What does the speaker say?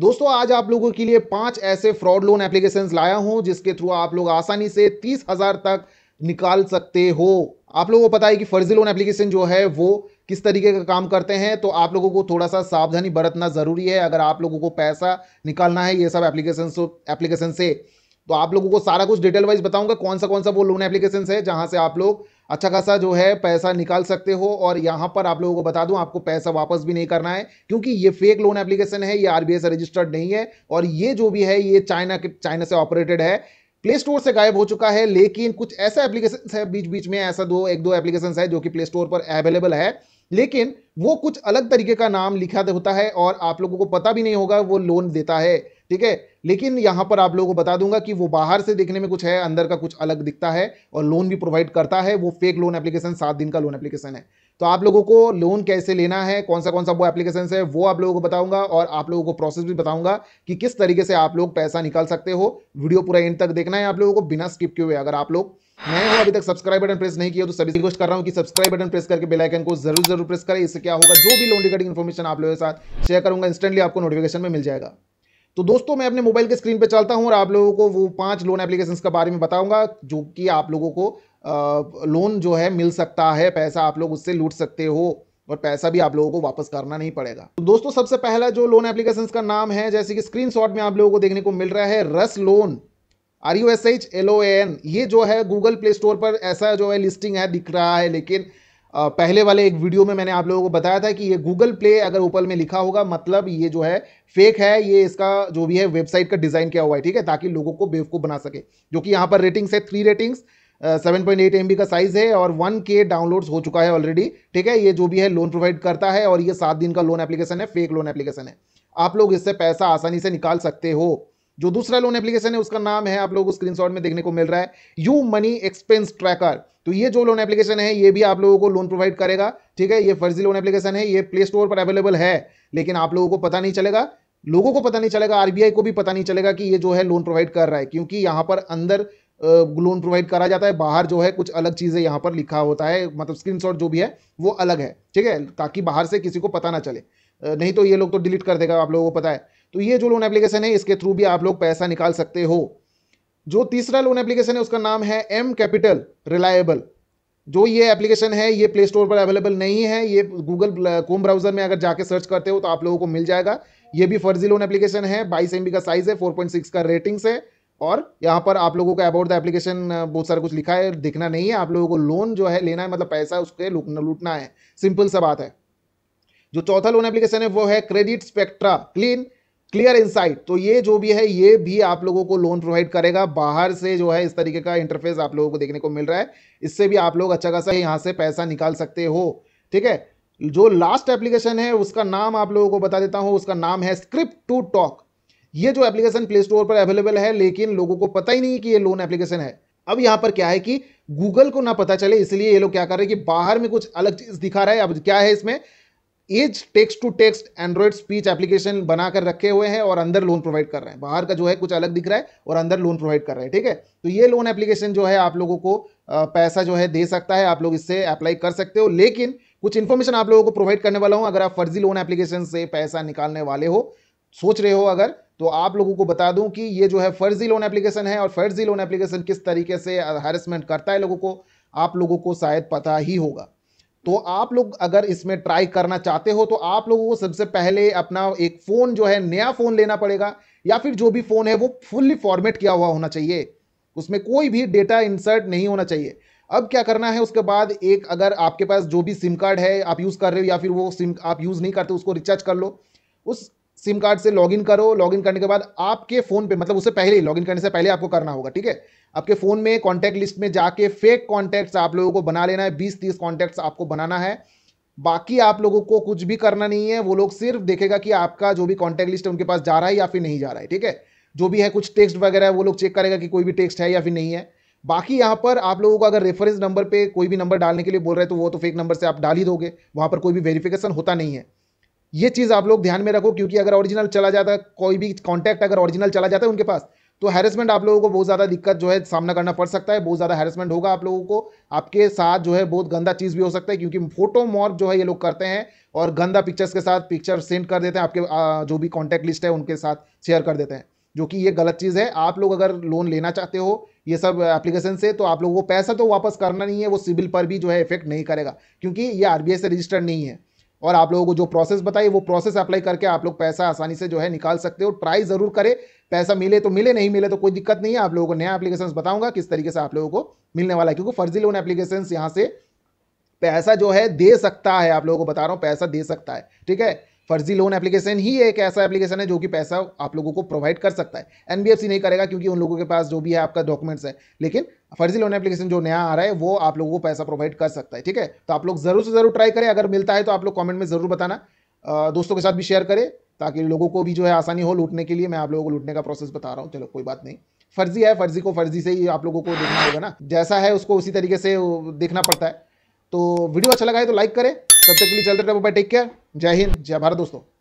दोस्तों आज आप लोगों के लिए पांच ऐसे फ्रॉड लोन एप्लीकेशन लाया हूं जिसके थ्रू आप लोग आसानी से तीस हजार तक निकाल सकते हो आप लोगों को पता है कि फर्जी लोन एप्लीकेशन जो है वो किस तरीके का काम करते हैं तो आप लोगों को थोड़ा सा सावधानी बरतना ज़रूरी है अगर आप लोगों को पैसा निकालना है ये सब एप्लीकेशन एप्लीकेशन तो- से तो आप लोगों को सारा कुछ डिटेल वाइज बताऊंगा कौन सा कौन सा वो लोन एप्लीकेशन है जहां से आप लोग अच्छा खासा जो है पैसा निकाल सकते हो और यहाँ पर आप लोगों को बता दूं आपको पैसा वापस भी नहीं करना है क्योंकि ये फेक लोन एप्लीकेशन है ये आरबीआई से रजिस्टर्ड नहीं है और ये जो भी है ये चाइना के चाइना से ऑपरेटेड है प्ले स्टोर से गायब हो चुका है लेकिन कुछ ऐसा एप्लीकेशन है बीच बीच में ऐसा दो एक दो एप्लीकेशन है जो कि प्ले स्टोर पर अवेलेबल है लेकिन वो कुछ अलग तरीके का नाम लिखा होता है और आप लोगों को पता भी नहीं होगा वो लोन देता है ठीक है लेकिन यहां पर आप लोगों को बता दूंगा कि वो बाहर से देखने में कुछ है अंदर का कुछ अलग दिखता है और लोन भी प्रोवाइड करता है वो फेक लोन एप्लीकेशन सात दिन का लोन एप्लीकेशन है तो आप लोगों को लोन कैसे लेना है कौन सा कौन सा वो एप्लीकेशन है वो आप लोगों को बताऊंगा और आप लोगों को प्रोसेस भी बताऊंगा कि किस तरीके से आप लोग पैसा निकाल सकते हो वीडियो पूरा एंड तक देखना है आप लोगों को बिना स्किप किए हुए अगर आप लोग नए हो अभी तक सब्सक्राइब बटन प्रेस नहीं किया तो सभी रिक्वेस्ट कर रहा हूँ कि सब्सक्राइब बटन प्रेस करके बेल आइकन को जरूर जरूर प्रेस करें इससे क्या होगा जो भी लोन रिगार्डिंग इन्फॉर्मेशन आप लोगों के साथ शेयर करूंगा इंस्टेंटली आपको नोटिफिकेशन में मिल जाएगा तो दोस्तों मैं अपने मोबाइल के स्क्रीन पर चलता हूँ और आप लोगों को वो पाँच लोन एप्लीकेशन के बारे में बताऊँगा जो कि आप लोगों को लोन जो है मिल सकता है पैसा आप लोग उससे लूट सकते हो और पैसा भी आप लोगों को वापस करना नहीं पड़ेगा तो दोस्तों सबसे पहला जो लोन एप्लीकेशन का नाम है जैसे कि स्क्रीनशॉट में आप लोगों को देखने को मिल रहा है Rushlon R U S H L O N ये जो है गूगल प्ले स्टोर पर ऐसा जो है लिस्टिंग है दिख रहा है लेकिन पहले वाले एक वीडियो में मैंने आप लोगों को बताया था कि ये गूगल प्ले अगर ऊपर में लिखा होगा मतलब ये जो है फेक है ये इसका जो भी है वेबसाइट का डिज़ाइन किया हुआ है ठीक है ताकि लोगों को बेवकूफ़ बना सके जो कि यहाँ पर रेटिंग्स है three ratings seven point eight M B का साइज़ है और वन के डाउनलोड्स हो चुका है ऑलरेडी ठीक है ये जो भी है लोन प्रोवाइड करता है और ये सात दिन का लोन एप्लीकेशन है फेक लोन एप्लीकेशन है आप लोग इससे पैसा आसानी से निकाल सकते हो जो दूसरा लोन एप्लीकेशन है उसका नाम है आप लोगों को स्क्रीनशॉट में देखने को मिल रहा है यू मनी एक्सपेंस ट्रैकर तो ये जो लोन एप्लीकेशन है ये भी आप लोगों को लोन प्रोवाइड करेगा ठीक है ये फर्जी लोन एप्लीकेशन है ये प्ले स्टोर पर अवेलेबल है लेकिन आप लोगों को पता नहीं चलेगा लोगों को पता नहीं चलेगा आरबीआई को भी पता नहीं चलेगा कि ये जो है लोन प्रोवाइड कर रहा है क्योंकि यहां पर अंदर लोन प्रोवाइड करा जाता है बाहर जो है कुछ अलग चीज़ें यहाँ पर लिखा होता है मतलब स्क्रीनशॉट जो भी है वो अलग है ठीक है ताकि बाहर से किसी को पता ना चले नहीं तो ये लोग तो डिलीट कर देगा आप लोगों को पता है तो ये जो लोन एप्लीकेशन है इसके थ्रू भी आप लोग पैसा निकाल सकते हो जो तीसरा लोन एप्लीकेशन है उसका नाम है एम कैपिटल रिलायबल जो ये एप्लीकेशन है ये प्ले स्टोर पर अवेलेबल नहीं है ये गूगल कोम ब्राउजर में अगर जाके सर्च करते हो तो आप लोगों को मिल जाएगा ये भी फर्जी लोन एप्लीकेशन है बाईस एम का साइज है फोर पॉइंट सिक्स का रेटिंग्स है और यहाँ पर आप लोगों को अबाउट द एप्लीकेशन बहुत सारा कुछ लिखा है दिखना नहीं है आप लोगों को लोन जो है लेना है मतलब पैसा उसके लूटना है सिंपल सा बात है जो चौथा लोन एप्लीकेशन है वो है credit spectra clean clear insight तो ये जो भी है ये भी आप लोगों को लोन प्रोवाइड करेगा बाहर से जो है इस तरीके का इंटरफेस आप लोगों को देखने को मिल रहा है इससे भी आप लोग अच्छा खासा यहाँ से पैसा निकाल सकते हो ठीक है जो लास्ट एप्लीकेशन है उसका नाम आप लोगों को बता देता हूँ उसका नाम है स्क्रिप्ट टू टॉक ये जो एप्लीकेशन प्ले स्टोर पर अवेलेबल है लेकिन लोगों को पता ही नहीं कि ये लोन एप्लीकेशन है अब यहाँ पर क्या है कि गूगल को ना पता चले इसलिए ये लोग क्या कर रहे हैं कि बाहर में कुछ अलग चीज़ दिखा रहा है अब क्या है इसमें as text to text android speech application बनाकर रखे हुए हैं और अंदर लोन प्रोवाइड कर रहे हैं बाहर का जो है कुछ अलग दिख रहा है और अंदर लोन प्रोवाइड कर रहे हैं ठीक है तो ये लोन एप्लीकेशन जो है आप लोगों को पैसा जो है दे सकता है आप लोग इससे अप्लाई कर सकते हो लेकिन कुछ इन्फॉर्मेशन आप लोगों को प्रोवाइड करने वाला हूँ अगर आप फर्जी लोन एप्लीकेशन से पैसा निकालने वाले हो सोच रहे हो अगर तो आप लोगों को बता दूं कि ये जो है फर्जी लोन एप्लीकेशन है और फर्जी लोन एप्लीकेशन किस तरीके से हरेसमेंट करता है लोगों को आप लोगों को शायद पता ही होगा तो आप लोग अगर इसमें ट्राई करना चाहते हो तो आप लोगों को सबसे पहले अपना एक फ़ोन जो है नया फ़ोन लेना पड़ेगा या फिर जो भी फ़ोन है वो फुल्ली फॉर्मेट किया हुआ होना चाहिए उसमें कोई भी डेटा इंसर्ट नहीं होना चाहिए अब क्या करना है उसके बाद एक अगर आपके पास जो भी सिम कार्ड है आप यूज़ कर रहे हो या फिर वो सिम आप यूज़ नहीं करते उसको रिचार्ज कर लो उस सिम कार्ड से लॉगिन करो लॉगिन करने के बाद आपके फ़ोन पे मतलब उससे पहले ही लॉगिन करने से पहले आपको करना होगा ठीक है आपके फ़ोन में कॉन्टैक्ट लिस्ट में जाके फेक कॉन्टैक्ट्स आप लोगों को बना लेना है बीस तीस कॉन्टैक्ट्स आपको बनाना है बाकी आप लोगों को कुछ भी करना नहीं है वो लोग सिर्फ देखेगा कि आपका जो भी कॉन्टैक्ट लिस्ट है उनके पास जा रहा है या फिर नहीं जा रहा है ठीक है जो भी है कुछ टेक्स्ट वगैरह है वो लोग चेक करेगा कि कोई भी टेक्स्ट है या फिर नहीं है बाकी यहाँ पर आप लोगों को अगर रेफरेंस नंबर पे कोई भी नंबर डालने के लिए बोल रहे हैं तो वो तो फेक नंबर से आप डाल ही दोगे वहाँ पर कोई भी वेरिफिकेशन होता नहीं है ये चीज़ आप लोग ध्यान में रखो क्योंकि अगर ओरिजिनल चला जाता कोई भी कॉन्टैक्ट अगर ओरिजिनल चला जाता है उनके पास तो हैरेसमेंट आप लोगों को बहुत ज़्यादा दिक्कत जो है सामना करना पड़ सकता है बहुत ज़्यादा हैरेसमेंट होगा आप लोगों को आपके साथ जो है बहुत गंदा चीज़ भी हो सकता है क्योंकि फोटो मॉर्क जो है ये लोग करते हैं और गंदा पिक्चर्स के साथ पिक्चर सेंड कर देते हैं आपके जो भी कॉन्टैक्ट लिस्ट है उनके साथ शेयर कर देते हैं जो कि ये गलत चीज़ है आप लोग अगर लोन लेना चाहते हो ये सब एप्लीकेशन से तो आप लोगों को पैसा तो वापस करना नहीं है वो सिविल पर भी जो है इफेक्ट नहीं करेगा क्योंकि ये आर से रजिस्टर्ड नहीं है और आप लोगों को जो प्रोसेस बताई वो प्रोसेस अप्लाई करके आप लोग पैसा आसानी से जो है निकाल सकते हो ट्राई ज़रूर करें पैसा मिले तो मिले नहीं मिले तो कोई दिक्कत नहीं है आप लोगों को नया एप्लीकेशन बताऊंगा किस तरीके से आप लोगों को मिलने वाला है क्योंकि फर्जी लोन एप्लीकेशन यहाँ से पैसा जो है दे सकता है आप लोगों को बता रहा हूँ पैसा दे सकता है ठीक है फर्जी लोन एप्लीकेशन ही एक ऐसा एप्लीकेशन है जो कि पैसा आप लोगों को प्रोवाइड कर सकता है एनबीएफसी नहीं करेगा क्योंकि उन लोगों के पास जो भी है आपका डॉक्यूमेंट्स है लेकिन फर्जी लोन एप्लीकेशन जो नया आ रहा है वो आप लोगों को पैसा प्रोवाइड कर सकता है ठीक है तो आप लोग जरूर से जरूर ट्राई करें अगर मिलता है तो आप लोग कॉमेंट में जरूर बताना दोस्तों के साथ भी शेयर करें ताकि लोगों को भी जो है आसानी हो लूटने के लिए मैं आप लोगों को लूटने का प्रोसेस बता रहा हूँ चलो कोई बात नहीं फर्जी है फर्जी को फर्जी से ही आप लोगों को देखना होगा ना जैसा है उसको उसी तरीके से देखना पड़ता है तो वीडियो अच्छा लगा है तो लाइक करें तब तक के लिए चलते रहो बाय टेक केयर जय हिंद जय भारत दोस्तों